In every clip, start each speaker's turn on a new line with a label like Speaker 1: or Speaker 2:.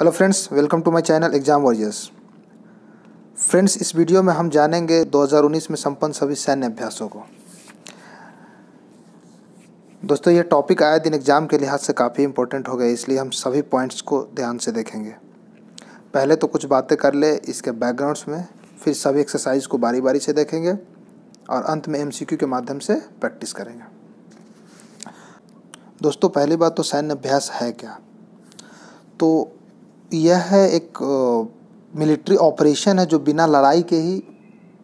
Speaker 1: hello friends welcome to my channel exam warriors friends इस video में हम जानेंगे 2019 में संपन्न सभी सैन्य अभ्यासों को दोस्तों ये टॉपिक आए दिन एग्ज़ाम के लिहाज से काफ़ी इंपॉर्टेंट हो गया इसलिए हम सभी पॉइंट्स को ध्यान से देखेंगे पहले तो कुछ बातें कर ले इसके बैकग्राउंड्स में फिर सभी एक्सरसाइज को बारी बारी से देखेंगे और अंत में एम के माध्यम से प्रैक्टिस करेंगे दोस्तों पहली बात तो सैन्य अभ्यास है क्या तो यह है एक मिलिट्री ऑपरेशन है जो बिना लड़ाई के ही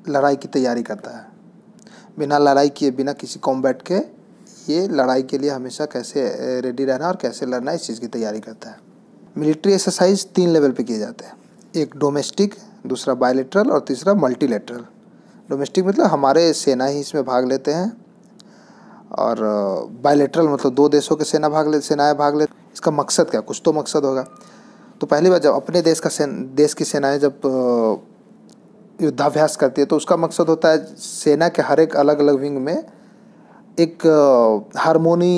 Speaker 1: लड़ाई की तैयारी करता है बिना लड़ाई किए बिना किसी कॉम्बैट के ये लड़ाई के लिए हमेशा कैसे रेडी रहना और कैसे लड़ना इस चीज़ की तैयारी करता है मिलिट्री एक्सरसाइज तीन लेवल पे किए जाते हैं एक डोमेस्टिक दूसरा बायोलेट्रल और तीसरा मल्टीलेटरल डोमेस्टिक मतलब हमारे सेना ही इसमें भाग लेते हैं और बायोलेट्रल मतलब दो देशों के सेना भाग ले सेनाएँ भाग ले इसका मकसद क्या कुछ तो मकसद होगा तो पहली बार जब अपने देश का सेन देश की सेनाएं जब युद्धाभ्यास करती है तो उसका मकसद होता है सेना के हर एक अलग अलग विंग में एक हारमोनी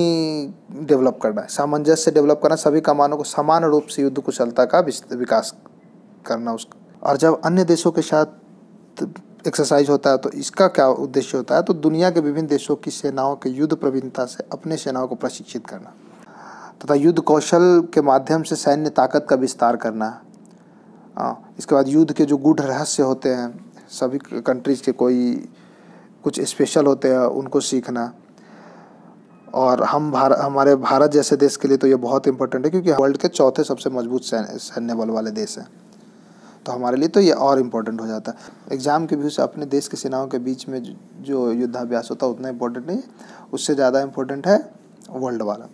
Speaker 1: डेवलप करना सामंजस्य डेवलप करना सभी कमानों को समान रूप से युद्ध कुशलता का विकास करना उसका और जब अन्य देशों के साथ एक्सरसाइज होता है तो इसका क्या उद्देश्य होता है तो दुनिया के विभिन्न देशों की सेनाओं के युद्ध प्रवीणता से अपने सेनाओं को प्रशिक्षित करना तथा युद्ध कौशल के माध्यम से सैन्य ताकत का विस्तार करना इसके बाद युद्ध के जो गुढ़ रहस्य होते हैं सभी कंट्रीज़ के कोई कुछ स्पेशल होते हैं उनको सीखना और हम भार हमारे भारत जैसे देश के लिए तो ये बहुत इंपॉर्टेंट है क्योंकि वर्ल्ड के चौथे सबसे मजबूत सैन्य बल वाले देश हैं तो हमारे लिए तो ये और इम्पोर्टेंट हो जाता है एग्ज़ाम के व्यू से अपने देश की सेनाओं के बीच में जो युद्धाभ्यास होता है उतना इम्पोर्टेंट नहीं उससे ज़्यादा इम्पोर्टेंट है वर्ल्ड वाला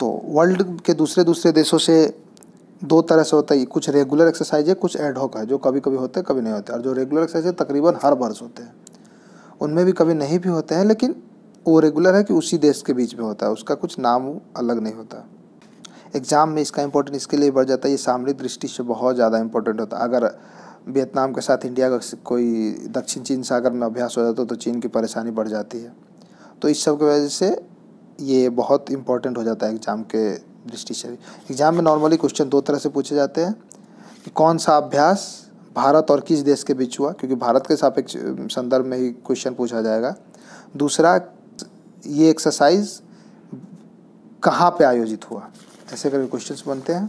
Speaker 1: तो वर्ल्ड के दूसरे दूसरे देशों से दो तरह से होता है कुछ रेगुलर एक्सरसाइज है कुछ एडहॉक है जो कभी कभी होते हैं कभी नहीं होते और जो रेगुलर एक्सरसाइज है तकरीबन हर वर्ष होते हैं उनमें भी कभी नहीं भी होते हैं लेकिन वो रेगुलर है कि उसी देश के बीच में होता है उसका कुछ नाम अलग नहीं होता एग्ज़ाम में इसका इंपॉर्टेंट इसके लिए बढ़ जाता है ये सामरिक दृष्टि से बहुत ज़्यादा इंपॉर्टेंट होता है अगर वियतनाम के साथ इंडिया का कोई दक्षिण चीन सागर में अभ्यास हो जाता तो चीन की परेशानी बढ़ जाती है तो इस सब की वजह से ये बहुत इंपॉर्टेंट हो जाता है एग्ज़ाम के दृष्टि से एग्ज़ाम में नॉर्मली क्वेश्चन दो तरह से पूछे जाते हैं कि कौन सा अभ्यास भारत और किस देश के बीच हुआ क्योंकि भारत के सापेक्ष संदर्भ में ही क्वेश्चन पूछा जाएगा दूसरा ये एक्सरसाइज कहाँ पे आयोजित हुआ ऐसे करके क्वेश्चंस बनते हैं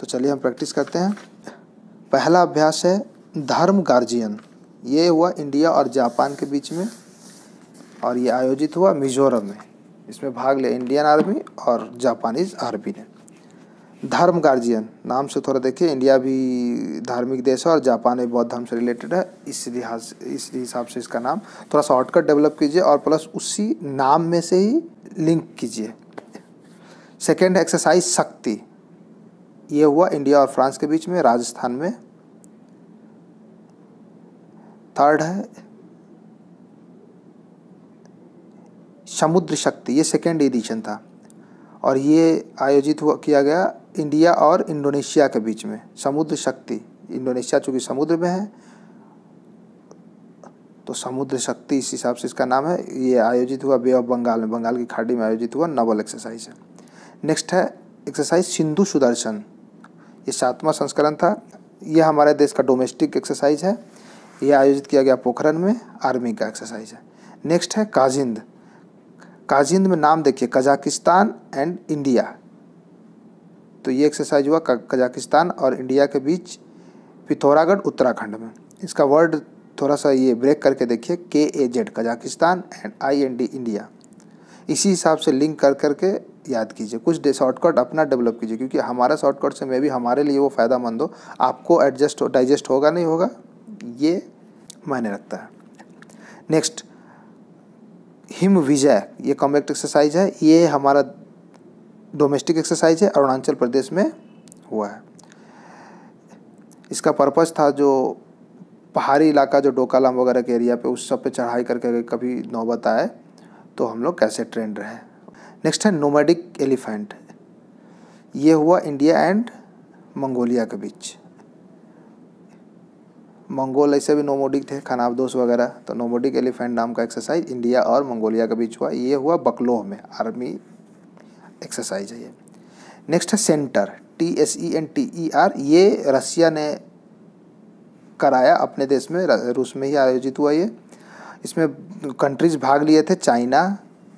Speaker 1: तो चलिए हम प्रैक्टिस करते हैं पहला अभ्यास है धर्म गार्जियन ये हुआ इंडिया और जापान के बीच में और ये आयोजित हुआ मिजोरम में इसमें भाग लिया इंडियन आर्मी और जापानीज आर्मी ने धर्म गार्जियन नाम से थोड़ा देखिए इंडिया भी धार्मिक देश है और जापान भी बौद्ध धर्म से रिलेटेड है इस लिहाज इस हिसाब से इसका नाम थोड़ा शॉर्टकट डेवलप कीजिए और प्लस उसी नाम में से ही लिंक कीजिए सेकेंड एक्सरसाइज शक्ति ये हुआ इंडिया और फ्रांस के बीच में राजस्थान में थर्ड है समुद्र शक्ति ये सेकेंड एडिशन था और ये आयोजित हुआ किया गया इंडिया और इंडोनेशिया के बीच में समुद्र शक्ति इंडोनेशिया चूँकि समुद्र में है तो समुद्र शक्ति इस हिसाब से इसका नाम है ये आयोजित हुआ बे ऑफ बंगाल में बंगाल की खाड़ी में आयोजित हुआ नवल एक्सरसाइज है नेक्स्ट है एक्सरसाइज सिंधु सुदर्शन ये सातवां संस्करण था यह हमारे देश का डोमेस्टिक एक्सरसाइज है यह आयोजित किया गया पोखरण में आर्मी का एक्सरसाइज है नेक्स्ट है काजिंद काजिंद में नाम देखिए कजाकिस्तान एंड इंडिया तो ये एक्सरसाइज हुआ कजाकिस्तान और इंडिया के बीच पिथौरागढ़ उत्तराखंड में इसका वर्ड थोड़ा सा ये ब्रेक करके देखिए K A Z Kazakhstan and I N D India इसी हिसाब से लिंक कर करके याद कीजिए कुछ शॉर्टकट अपना डेवलप कीजिए क्योंकि हमारा शॉर्टकट से मे भी हमारे लिए वो मंद हो आपको एडजस्ट डाइजेस्ट होगा नहीं होगा ये मायने रखता है नेक्स्ट हिम विजय ये कॉम्बेक्ट एक्सरसाइज है ये हमारा डोमेस्टिक एक्सरसाइज है अरुणाचल प्रदेश में हुआ है इसका पर्पज़ था जो पहाड़ी इलाका जो डोकालाम वगैरह के एरिया पे उस सब पे चढ़ाई करके कभी नौबत आए तो हम लोग कैसे ट्रेंड रहे नेक्स्ट है नोमेडिक एलिफेंट ये हुआ इंडिया एंड मंगोलिया के बीच मंगोल ऐसे भी नोमोडिक थे खानाबदोश वगैरह तो नोमोडिक एलिफेंट नाम का एक्सरसाइज इंडिया और मंगोलिया के बीच हुआ ये हुआ बकलोह में आर्मी एक्सरसाइज है ये नेक्स्ट है centre T S E N T E R ये रसिया ने कराया अपने देश में रूस में ही आयोजित हुआ ये इसमें कंट्रीज भाग लिए थे China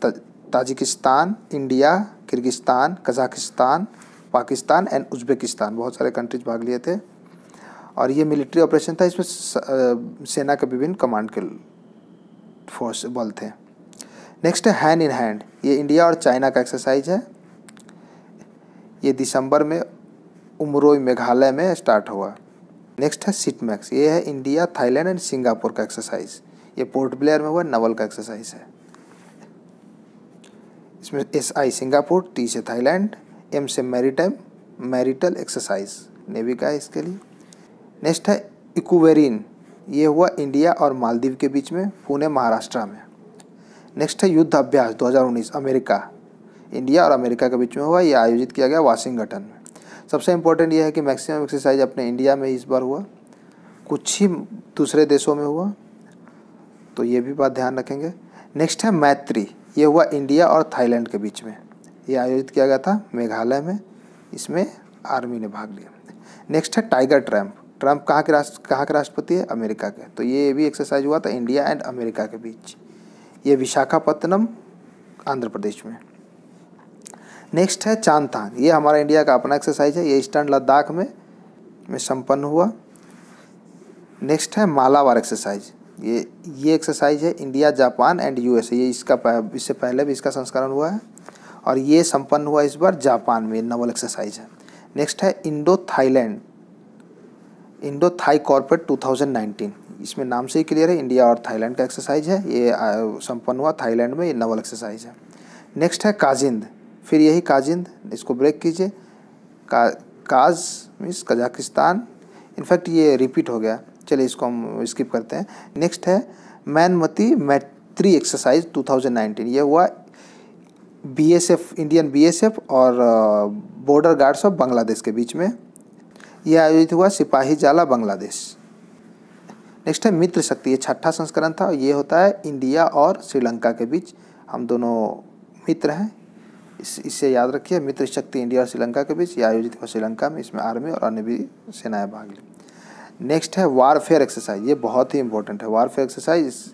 Speaker 1: Tajikistan India Kyrgyzstan Kazakhstan Pakistan and Uzbekistan बहुत सारे कंट्रीज भाग लिए थे और ये मिलिट्री ऑपरेशन था इसमें सेना के विभिन्न कमांड के फोर्स बल थे नेक्स्ट हैंड इन हैंड ये इंडिया और चाइना का एक्सरसाइज है ये दिसंबर में उमरोई मेघालय में स्टार्ट हुआ नेक्स्ट है सिटमैक्स ये है इंडिया थाईलैंड एंड सिंगापुर का एक्सरसाइज ये पोर्ट ब्लेयर में हुआ नवल का एक्सरसाइज है इसमें एस आई सिंगापुर टी से थाईलैंड एम से मैरिटाइम मैरिटल एक्सरसाइज नेवी का है इसके लिए नेक्स्ट है इकुवेरिन ये हुआ इंडिया और मालदीव के बीच में पुणे महाराष्ट्र में नेक्स्ट है युद्ध अभ्यास 2019 अमेरिका इंडिया और अमेरिका के बीच में हुआ ये आयोजित किया गया वाशिंगटन में सबसे इम्पोर्टेंट ये है कि मैक्सिमम एक्सरसाइज अपने इंडिया में इस बार हुआ कुछ ही दूसरे देशों में हुआ तो ये भी बात ध्यान रखेंगे नेक्स्ट है मैत्री ये हुआ इंडिया और थाईलैंड के बीच में ये आयोजित किया गया था मेघालय में इसमें आर्मी ने भाग लिया नेक्स्ट है टाइगर ट्रैम्प ट्रंप कहाँ के राष्ट्र कहाँ के राष्ट्रपति है अमेरिका के तो ये भी एक्सरसाइज हुआ था इंडिया एंड अमेरिका के बीच ये विशाखापत्तनम आंध्र प्रदेश में नेक्स्ट है चांदांग ये हमारा इंडिया का अपना एक्सरसाइज है ये ईस्टर्न लद्दाख में में संपन्न हुआ नेक्स्ट है मालावार एक्सरसाइज ये ये एक्सरसाइज है इंडिया जापान एंड यू ये इसका इससे पहले भी इसका संस्करण हुआ है और ये संपन्न हुआ इस बार जापान में नवल एक्सरसाइज है नेक्स्ट है Indo Thailand Indo Thai corporate 2019 इसमें नाम से ही क्लियर है इंडिया और थाईलैंड का एक्सरसाइज है ये संपन्न हुआ थाईलैंड में ये नवल एक्सरसाइज है नेक्स्ट है काजिंद फिर यही काजिंद इसको ब्रेक कीजिए का काज मीन्स कजाकिस्तान इनफैक्ट ये रिपीट हो गया चलिए इसको हम स्किप करते हैं नेक्स्ट है मैनमती मैत्री एक्सरसाइज 2019 ये हुआ बीएसएफ इंडियन बीएसएफ और बॉर्डर गार्ड्स ऑफ बांग्लादेश के बीच में यह आयोजित हुआ सिपाही जाला बांग्लादेश नेक्स्ट है मित्र शक्ति ये छठा संस्करण था और ये होता है इंडिया और श्रीलंका के बीच हम दोनों मित्र हैं इस इससे याद रखिए मित्र शक्ति इंडिया और श्रीलंका के बीच ये आयोजित हुआ श्रीलंका में इसमें आर्मी और अन्य भी सेनाएं भाग ली नेक्स्ट है वारफेयर एक्सरसाइज ये बहुत ही इंपॉर्टेंट है वारफेयर एक्सरसाइज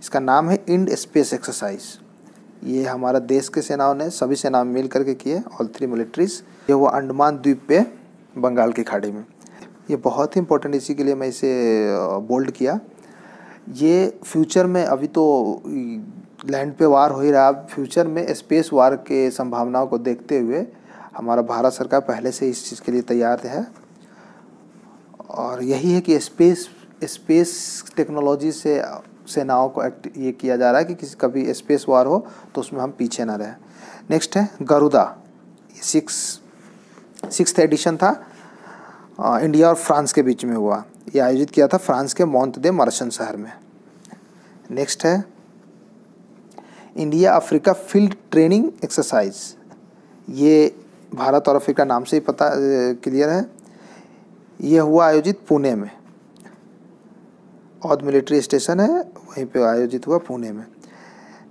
Speaker 1: इसका नाम है इंड स्पेस एक्सरसाइज ये हमारा देश के सेनाओं ने सभी सेनाओं मिल करके किए ऑल थ्री मिलिट्रीज ये वो अंडमान द्वीप पे बंगाल की खाड़ी में ये बहुत ही इंपॉर्टेंट इसी के लिए मैं इसे बोल्ड किया ये फ्यूचर में अभी तो लैंड पे वार हो ही रहा फ्यूचर में स्पेस वार के संभावनाओं को देखते हुए हमारा भारत सरकार पहले से इस चीज़ के लिए तैयार है और यही है कि स्पेस स्पेस टेक्नोलॉजी से सेनाओं को एक्ट ये किया जा रहा है कि किसी कभी स्पेस वार हो तो उसमें हम पीछे ना रहें नेक्स्ट है गरुदा सिक्स सिक्स एडिशन था आ, इंडिया और फ्रांस के बीच में हुआ ये आयोजित किया था फ्रांस के मॉन्त दे मरसन शहर में नेक्स्ट है India Africa field training exercise ये भारत और अफ्रीका नाम से ही पता क्लियर है ये हुआ आयोजित पुणे में और मिलिट्री स्टेशन है वहीं पे आयोजित हुआ पुणे में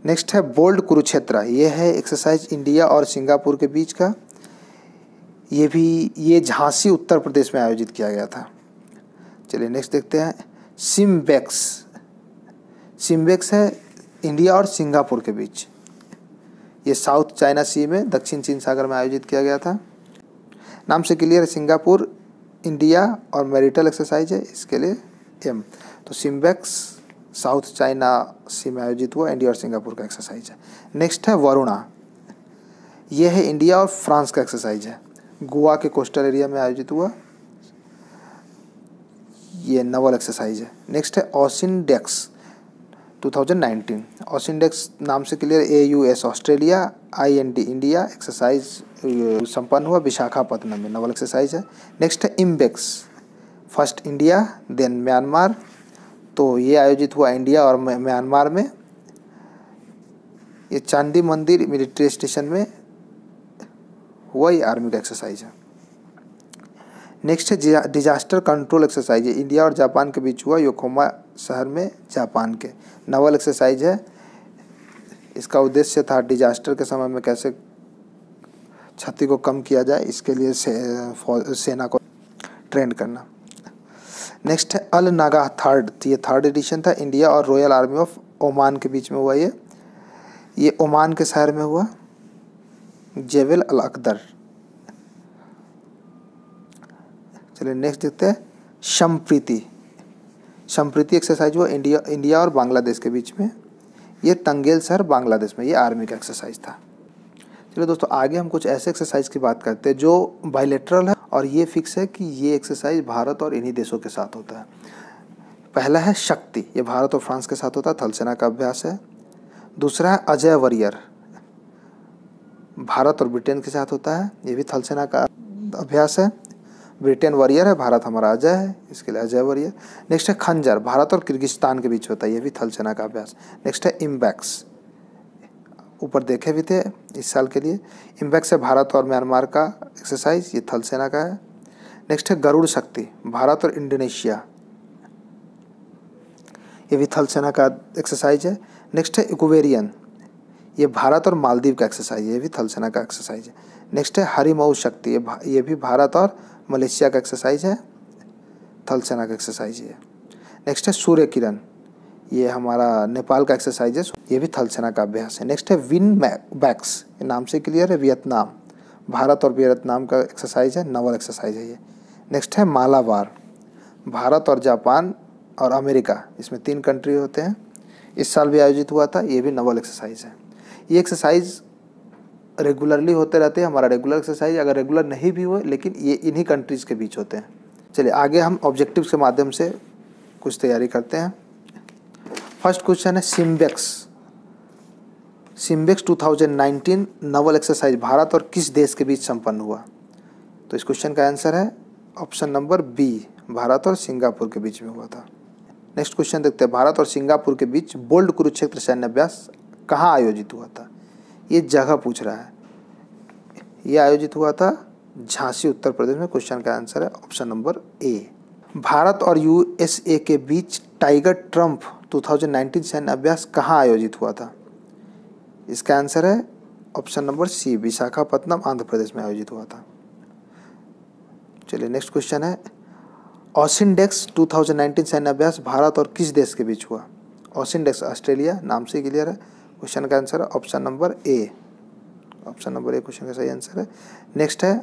Speaker 1: नेक्स्ट है बोल्ड कुरुक्षेत्र ये है एक्सरसाइज इंडिया और सिंगापुर के बीच का ये भी ये झांसी उत्तर प्रदेश में आयोजित किया गया था चलिए नेक्स्ट देखते हैं सिम्बेक्स सिम्बेक्स है इंडिया और सिंगापुर के बीच ये साउथ चाइना सी में दक्षिण चीन सागर में आयोजित किया गया था नाम से क्लियर है सिंगापुर इंडिया और मैरिटल एक्सरसाइज है इसके लिए एम तो सिम्बेक्स साउथ चाइना सी में आयोजित हुआ इंडिया और सिंगापुर का एक्सरसाइज है नेक्स्ट है वरुणा यह है इंडिया और फ्रांस का एक्सरसाइज है गोवा के कोस्टल एरिया में आयोजित हुआ ये नवल एक्सरसाइज है नेक्स्ट है ऑसिन डेक्स 2019 ऑसिन डेक्स नाम से clear A U S Australia I N T India exercise संपन्न हुआ विशाखापट्टनम में नवल एक्सरसाइज है नेक्स्ट है IMBEX first India then Myanmar तो ये आयोजित हुआ इंडिया और म्यांमार में ये चांदी मंदिर मिलिट्री स्टेशन में हुआ ये आर्मी का एक्सरसाइज है नेक्स्ट है डिजास्टर कंट्रोल एक्सरसाइज है इंडिया और जापान के बीच हुआ योकोमा शहर में जापान के नवल एक्सरसाइज है इसका उद्देश्य था डिजास्टर के समय में कैसे क्षति को कम किया जाए इसके लिए से, सेना को ट्रेंड करना नेक्स्ट है अल नागा थर्ड ये थर्ड एडिशन था इंडिया और रॉयल आर्मी ऑफ ओमान के बीच में हुआ ये ये ओमान के शहर में हुआ जेवेल अल अकदर चलिए नेक्स्ट देखते हैं शमप्रीति शमप्रीति एक्सरसाइज वो इंडिया इंडिया और बांग्लादेश के बीच में ये तंगेल सर बांग्लादेश में ये आर्मी का एक्सरसाइज था चलिए दोस्तों आगे हम कुछ ऐसे एक्सरसाइज की बात करते हैं जो बायलेटरल है और ये फिक्स है कि ये एक्सरसाइज भारत और इन्हीं देशों के साथ होता है पहला है शक्ति ये भारत और फ्रांस के साथ होता है थलसेना का अभ्यास है दूसरा है अजय वरियर भारत और ब्रिटेन के साथ होता है ये भी थल सेना का अभ्यास है ब्रिटेन वॉरियर है भारत हमारा अजय है इसके लिए अजय वॉरियर नेक्स्ट है खंजर भारत और किर्गिस्तान के बीच होता है ये भी थल सेना का अभ्यास नेक्स्ट है इम्बैक्स ऊपर देखे भी थे इस साल के लिए इम्बैक्स है भारत और म्यांमार का एक्सरसाइज ये थल सेना का है नेक्स्ट है गरुड़ शक्ति भारत और इंडोनेशिया ये भी थल सेना का एक्सरसाइज है नेक्स्ट है इक्वेरियन ये भारत और मालदीव का एक्सरसाइज है ये भी थलसेना का एक्सरसाइज है नेक्स्ट है हरिमऊ शक्ति ये ये भी भारत और मलेशिया का एक्सरसाइज है थलसेना का एक्सरसाइज है नेक्स्ट है सूर्य किरण ये हमारा नेपाल का एक्सरसाइज है ये भी थलसेना का अभ्यास है नेक्स्ट है विन बैक्स ये नाम से क्लियर है वियतनाम भारत और वियतनाम का एक्सरसाइज है नवल एक्सरसाइज है ये नेक्स्ट है मालाबार भारत और जापान और अमेरिका इसमें तीन कंट्री होते हैं इस साल भी आयोजित हुआ था ये भी नवल एक्सरसाइज है ये एक्सरसाइज रेगुलरली होते रहते हैं हमारा रेगुलर एक्सरसाइज अगर रेगुलर नहीं भी हुए लेकिन ये इन्हीं कंट्रीज़ के बीच होते हैं चलिए आगे हम ऑब्जेक्टिव के माध्यम से कुछ तैयारी करते हैं फर्स्ट क्वेश्चन है SIMBEX SIMBEX 2019 naval exercise Bharat और किस देश के बीच संपन्न हुआ तो इस क्वेश्चन का आंसर है ऑप्शन नंबर बी भारत और सिंगापुर के बीच में हुआ था नेक्स्ट क्वेश्चन देखते हैं भारत और सिंगापुर के बीच बोल्ड कुरुक्षेत्र सैन्य अभ्यास कहाँ आयोजित हुआ था ये जगह पूछ रहा है ये आयोजित हुआ था झांसी उत्तर प्रदेश में क्वेश्चन का आंसर है ऑप्शन नंबर ए भारत और यूएसए के बीच टाइगर ट्रंप 2019 सैन्य अभ्यास कहाँ आयोजित हुआ था इसका आंसर है option number C Visakhapatnam Andhra Pradesh में आयोजित हुआ था चलिए नेक्स्ट क्वेश्चन है ऑसिनडेक्स 2019 सैन्य अभ्यास भारत और किस देश के बीच हुआ ऑसिनडेक्स ऑस्ट्रेलिया नाम से क्लियर है क्वेश्चन का answer option number A option number A question का सही आंसर है नेक्स्ट है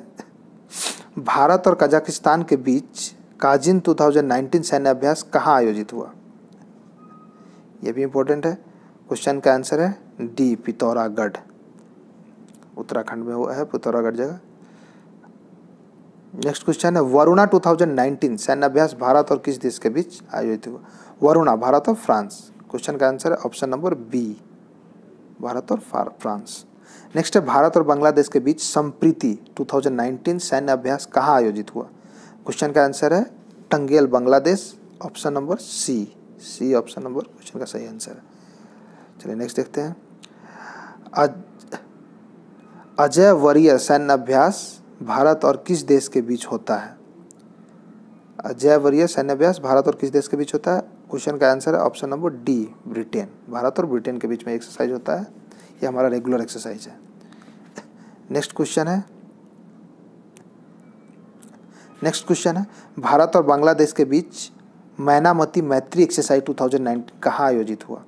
Speaker 1: भारत और कजाकिस्तान के बीच काजिन 2019 सैन्य अभ्यास कहाँ आयोजित हुआ यह भी इम्पोर्टेंट है क्वेश्चन का आंसर है डी पिथौरागढ़ उत्तराखंड में हुआ है पिथौरागढ़ जगह नेक्स्ट क्वेश्चन है वरुणा 2019 सैन्य अभ्यास भारत और किस देश के बीच आयोजित हुआ वरुणा भारत और फ्रांस क्वेश्चन का आंसर है ऑप्शन नंबर बी भारत और फ्रांस नेक्स्ट है भारत और बांग्लादेश के बीच संप्रीति 2019 सैन्य अभ्यास कहाँ आयोजित हुआ क्वेश्चन का आंसर है Tangail Bangladesh option number C C option number question का सही आंसर है चलिए नेक्स्ट देखते हैं अजय वरीय सैन्य अभ्यास भारत और किस देश के बीच होता है अजय वरीय सैन्य अभ्यास भारत और किस देश के बीच होता है क्वेश्चन का आंसर है option number D Britain Bharat और ब्रिटेन के बीच में एक्सरसाइज होता है ये हमारा रेगुलर एक्सरसाइज है नेक्स्ट क्वेश्चन है नेक्स्ट क्वेश्चन है भारत और बांग्लादेश के बीच मैनामती मैत्री एक्सरसाइज 2019 कहाँ आयोजित हुआ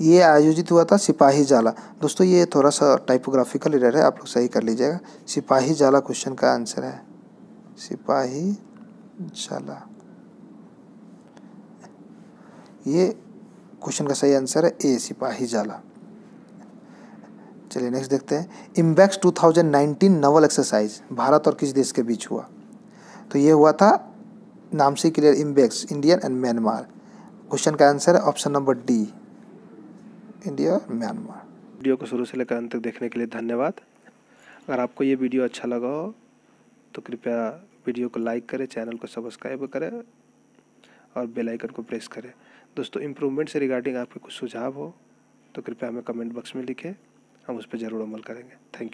Speaker 1: ये आयोजित हुआ था सिपाही जाला दोस्तों ये थोड़ा सा टाइपोग्राफिकल एरर है आप लोग सही कर लीजिएगा सिपाही जाला क्वेश्चन का आंसर है सिपाही जाला ये क्वेश्चन का सही आंसर है ए सिपाही जाला चलिए नेक्स्ट देखते हैं इम्बैक्स 2019 नवल एक्सरसाइज भारत और किस देश के बीच हुआ तो ये हुआ था नाम से clear IMBEX Indian and Myanmar question का आंसर है ऑप्शन नंबर डी इंडिया और म्यांमार वीडियो को शुरू से लेकर अंत तक देखने के लिए धन्यवाद अगर आपको ये वीडियो अच्छा लगा हो तो कृपया वीडियो को लाइक करें चैनल को सब्सक्राइब करें और बेलाइकन को प्रेस करें दोस्तों इम्प्रूवमेंट से रिगार्डिंग आपके कुछ सुझाव हो तो कृपया हमें कमेंट बॉक्स में लिखें हम उस पर ज़रूर अमल करेंगे थैंक यू